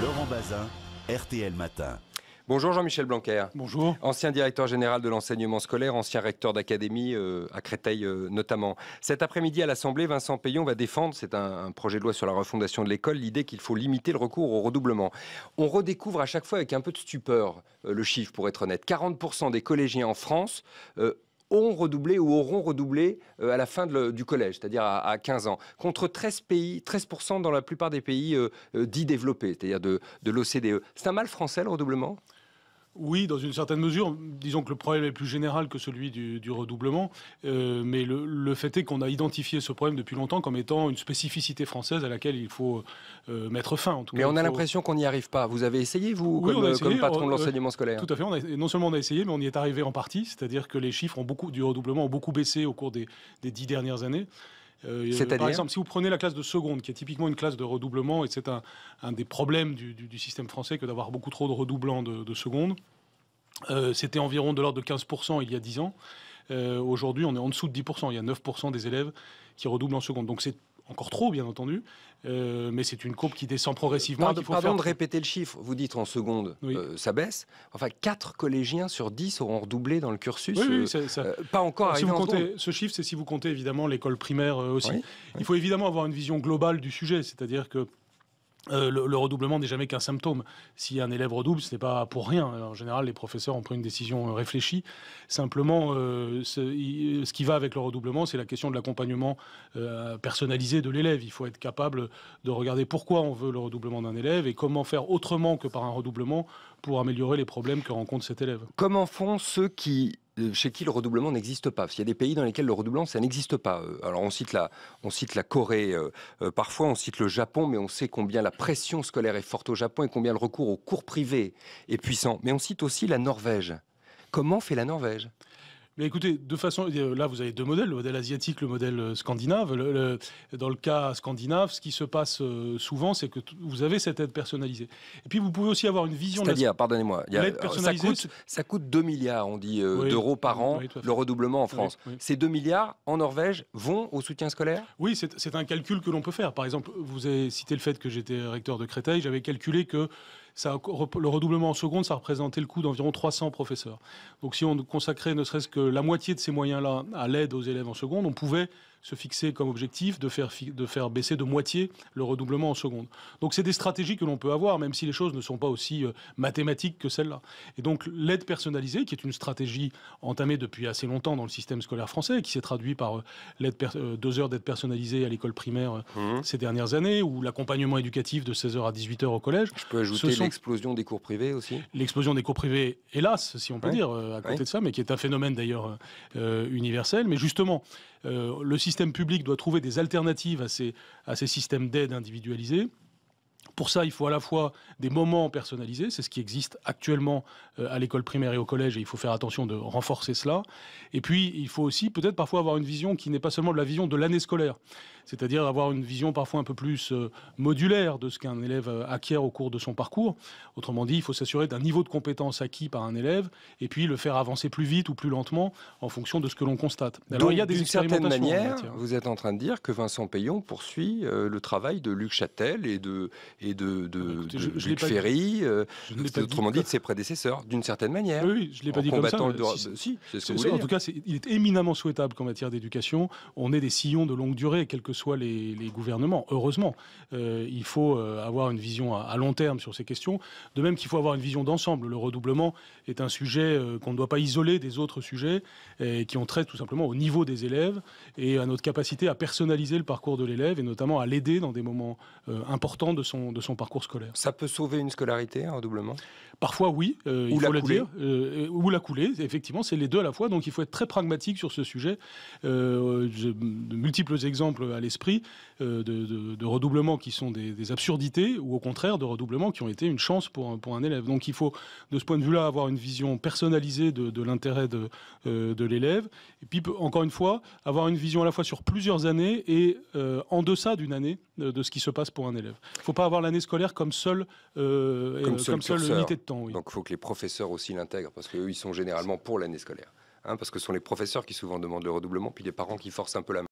Laurent Bazin, RTL Matin. Bonjour Jean-Michel Blanquer. Bonjour. Ancien directeur général de l'enseignement scolaire, ancien recteur d'académie euh, à Créteil euh, notamment. Cet après-midi à l'Assemblée, Vincent Payon va défendre, c'est un, projet de loi sur la refondation de l'école, l'idée qu'il faut limiter le recours au redoublement. On redécouvre à chaque fois avec un peu de stupeur euh, le chiffre, pour être honnête. 40% des collégiens en France ont redoublé ou auront redoublé euh, à la fin du collège, c'est-à-dire à, 15 ans, contre 13 pays, 13% dans la plupart des pays euh, euh, dits développés, c'est-à-dire de l'OCDE. E. C'est un mal français le redoublement oui, dans une certaine mesure. Disons que le problème est plus général que celui du, redoublement. Euh, mais le, fait est qu'on a identifié ce problème depuis longtemps comme étant une spécificité française à laquelle il faut euh, mettre fin. En tout mais on a l'impression qu'on n'y arrive pas. Vous avez essayé, vous, euh, comme, patron de l'enseignement scolaire Tout à fait. On non seulement on a essayé, mais on y est arrivé en partie. C'est-à-dire que les chiffres ont beaucoup, du redoublement ont beaucoup baissé au cours des, des dix dernières années. Euh, par exemple, si vous prenez la classe de seconde, qui est typiquement une classe de redoublement, et c'est un, des problèmes du, système français que d'avoir beaucoup trop de redoublants de, seconde, euh, c'était environ de l'ordre de 15% il y a 10 ans. Euh, aujourd'hui, on est en dessous de 10%. Il y a 9% des élèves qui redoublent en seconde. Donc c'est encore trop, bien entendu, euh, mais c'est une courbe qui descend progressivement. Pardon, de répéter le chiffre, vous dites en seconde, euh, ça baisse. Enfin, 4 collégiens sur 10 auront redoublé dans le cursus. Euh, pas encore si vous comptez, Ce chiffre, c'est si vous comptez évidemment l'école primaire aussi. Il faut évidemment avoir une vision globale du sujet, c'est-à-dire que euh, le, redoublement n'est jamais qu'un symptôme. Si un élève redouble, ce n'est pas pour rien. en général, les professeurs ont pris une décision euh, réfléchie. Simplement, euh, ce, qui va avec le redoublement, c'est la question de l'accompagnement personnalisé de l'élève. Il faut être capable de regarder pourquoi on veut le redoublement d'un élève et comment faire autrement que par un redoublement pour améliorer les problèmes que rencontre cet élève. Comment font ceux qui chez qui le redoublement n'existe pas. Il y a des pays dans lesquels le redoublement, ça n'existe pas. Euh, alors on cite la, on cite la Corée, euh, euh, parfois on cite le Japon, mais on sait combien la pression scolaire est forte au Japon et combien le recours aux cours privés est puissant. Mais on cite aussi la Norvège. Comment fait la Norvège mais écoutez, de façon, euh, là vous avez deux modèles, le modèle asiatique, le modèle euh, scandinave. dans le cas scandinave, ce qui se passe euh, souvent, c'est que vous avez cette aide personnalisée. Et puis vous pouvez aussi avoir une vision. C'est-à-dire, pardonnez-moi, ça, ça, coûte, 2 milliards, on dit, d'euros par an, le redoublement en France. Ces 2 milliards en Norvège vont au soutien scolaire Oui, c'est un calcul que l'on peut faire. Par exemple, vous avez cité le fait que j'étais recteur de Créteil, j'avais calculé que le redoublement en seconde, ça représentait le coût d'environ 300 professeurs. Donc si on consacrait ne serait-ce que la moitié de ces moyens-là à l'aide aux élèves en seconde, on pouvait se fixer comme objectif de faire, de faire baisser de moitié le redoublement en seconde. Donc c'est des stratégies que l'on peut avoir, même si les choses ne sont pas aussi euh, mathématiques que celles-là. Et donc l'aide personnalisée, qui est une stratégie entamée depuis assez longtemps dans le système scolaire français, qui s'est traduite par euh, l'aide euh, deux heures d'aide personnalisée à l'école primaire mmh. ces dernières années, ou l'accompagnement éducatif de 16h à 18h au collège. Je peux ajouter l'explosion des cours privés aussi L'explosion des cours privés, hélas, si on peut dire, à côté de ça, mais qui est un phénomène d'ailleurs universel. Mais justement, euh, le système public doit trouver des alternatives à ces, systèmes d'aide individualisés pour ça, il faut à la fois des moments personnalisés, c'est ce qui existe actuellement euh, à l'école primaire et au collège, et il faut faire attention de renforcer cela. Et puis, il faut aussi peut-être parfois avoir une vision qui n'est pas seulement de la vision de l'année scolaire, c'est-à-dire avoir une vision parfois un peu plus euh, modulaire de ce qu'un élève euh, acquiert au cours de son parcours. Autrement dit, il faut s'assurer d'un niveau de compétence acquis par un élève, et puis le faire avancer plus vite ou plus lentement en fonction de ce que l'on constate. il y a des expérimentations. Certaine manière, vous êtes en train de dire que Vincent Payon poursuit le travail de Luc Châtel et de et de, de, Ferry, autrement dit de ses prédécesseurs, d'une certaine manière. Oui, je ne l'ai pas dit comme ça. Si, En tout cas, il est éminemment souhaitable qu'en matière d'éducation, on ait des sillons de longue durée, quels que soient les, gouvernements. Heureusement, euh, il faut euh, avoir une vision à, long terme sur ces questions, de même qu'il faut avoir une vision d'ensemble. Le redoublement est un sujet euh, qu'on ne doit pas isoler des autres sujets, et qui ont trait tout simplement au niveau des élèves et à notre capacité à personnaliser le parcours de l'élève, et notamment à l'aider dans des moments importants de son de son parcours scolaire. Ça peut sauver une scolarité, un hein, redoublement Parfois oui, euh, il faut le dire. Euh, ou la couler, effectivement, c'est les deux à la fois. Donc il faut être très pragmatique sur ce sujet. Euh, j'ai de multiples exemples à l'esprit de, redoublements qui sont des, absurdités ou au contraire de redoublements qui ont été une chance pour un, pour un élève. Donc il faut, de ce point de vue-là, avoir une vision personnalisée de, l'intérêt de, de l'élève. Et puis, encore une fois, avoir une vision à la fois sur plusieurs années et en deçà d'une année de ce qui se passe pour un élève. Il ne faut pas avoir l'année scolaire comme seule, euh, euh, comme seule unité de temps. Donc il faut que les professeurs aussi l'intègrent, parce qu'eux, ils sont généralement pour l'année scolaire. Hein, parce que ce sont les professeurs qui souvent demandent le redoublement, puis les parents qui forcent un peu la main.